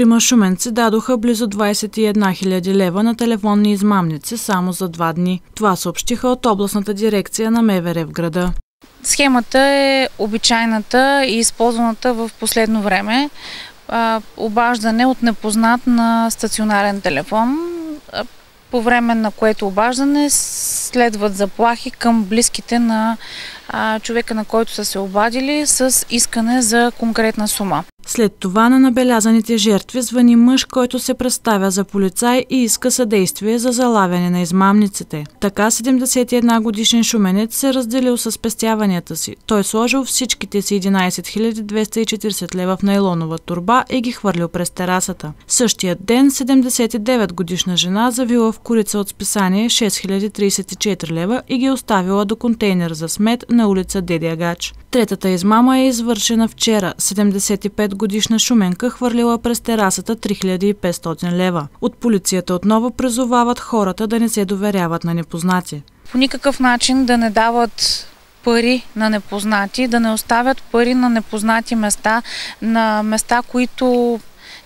Трима шуменци дадоха близо 21 000 лева на телефонни измамници само за два дни. Това съобщиха от областната дирекция на Мевере в града. Схемата е обичайната и използваната в последно време. Обаждане от непознат на стационарен телефон, по време на което обаждане следват заплахи към близките на човека, на който са се обадили, с искане за конкретна сума. След това на набелязаните жертви звъни мъж, който се представя за полицай и иска съдействие за залавяне на измамниците. Така 71 годишен шуменец се разделил с спестяванията си. Той сложил всичките си 11 240 лева в найлонова турба и ги хвърлил през терасата. Същия ден 79 годишна жена завила в курица от списание 6034 лева и ги оставила до контейнер за смет на улица Деди Агач. Третата измама е извършена вчера. 75-годишна шуменка хвърлила през терасата 3500 лева. От полицията отново призовават хората да не се доверяват на непознати. По никакъв начин да не дават пари на непознати, да не оставят пари на непознати места, на места, които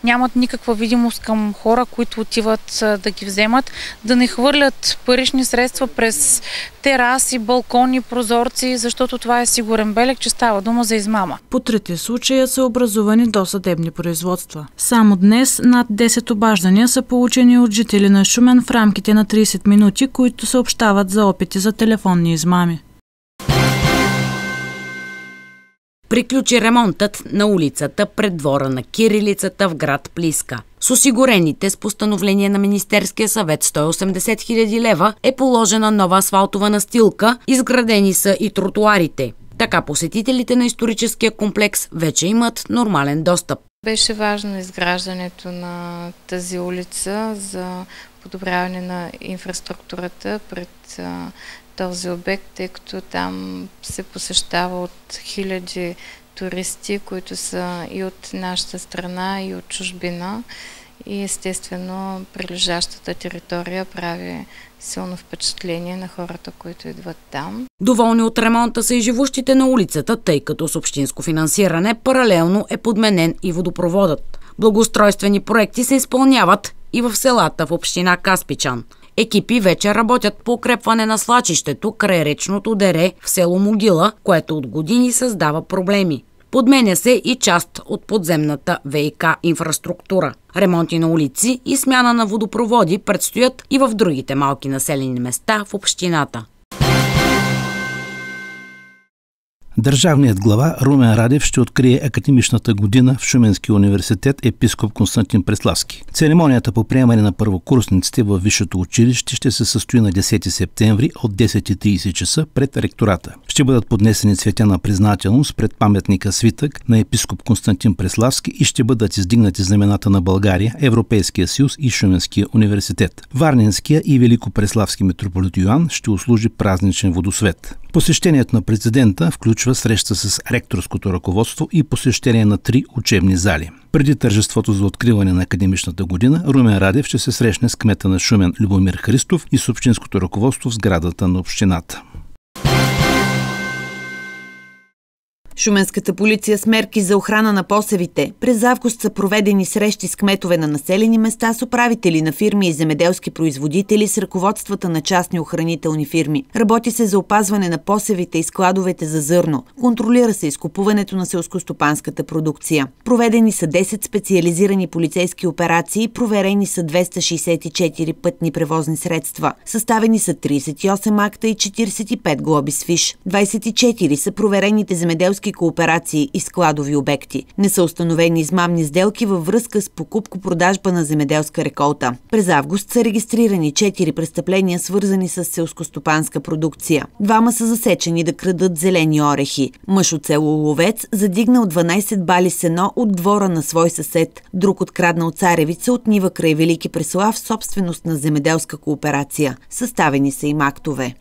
нямат никаква видимост към хора, които отиват да ги вземат, да не хвърлят парични средства през тераси, балкони, прозорци, защото това е сигурен белег, че става дума за измама. По трите случая са образувани досъдебни производства. Само днес над 10 обаждания са получени от жители на Шумен в рамките на 30 минути, които съобщават за опити за телефонни измами. приключи ремонтът на улицата пред двора на Кирилицата в град Плиска. С осигурените с постановление на Министерския съвет 180 000 лева е положена нова асфалтова настилка, изградени са и тротуарите. Така посетителите на историческия комплекс вече имат нормален достъп. Беше важно изграждането на тази улица за подобряване на инфраструктурата пред този обект, тъй като там се посещава от хиляди туристи, които са и от нашата страна, и от чужбина и естествено прилежащата територия прави силно впечатление на хората, които идват там. Доволни от ремонта са и живущите на улицата, тъй като с общинско финансиране паралелно е подменен и водопроводът. Благоустройствени проекти се изпълняват и в селата в община Каспичан. Екипи вече работят по укрепване на слачището край речното дере в село Могила, което от години създава проблеми. Подменя се и част от подземната ВИК инфраструктура. Ремонти на улици и смяна на водопроводи предстоят и в другите малки населени места в общината. Държавният глава Румен Радев ще открие академичната година в Шуменския университет епископ Константин Преславски. Церемонията по приемане на първокурсниците във Висшето училище ще се състои на 10 септември от 10.30 часа пред ректората. Ще бъдат поднесени цветя на признателност пред паметника свитък на епископ Константин Преславски и ще бъдат издигнати знамената на България, Европейския съюз и Шуменския университет. Варненския и Великопреславски митрополит Йоан ще услужи празничен водосвет. Посещението на президента включва среща с ректорското ръководство и посещение на три учебни зали. Преди тържеството за откриване на академичната година, Румен Радев ще се срещне с кмета на Шумен Любомир Христов и с общинското ръководство в сградата на общината. Шуменската полиция с мерки за охрана на посевите през август са проведени срещи с кметове на населени места с управители на фирми и земеделски производители с ръководствата на частни охранителни фирми. Работи се за опазване на посевите и складовете за зърно. Контролира се изкупуването на селскостопанската продукция. Проведени са 10 специализирани полицейски операции, проверени са 264 пътни превозни средства. Съставени са 38 акта и 45 глоби с фиш. 24 са проверените земеделски търговски кооперации и складови обекти. Не са установени измамни сделки във връзка с покупко-продажба на земеделска реколта. През август са регистрирани 4 престъпления, свързани с селскостопанска продукция. Двама са засечени да крадат зелени орехи. Мъж от село Ловец задигнал 12 бали сено от двора на свой съсед. Друг откраднал царевица от нива край Велики Преслав, собственост на земеделска кооперация. Съставени са им актове.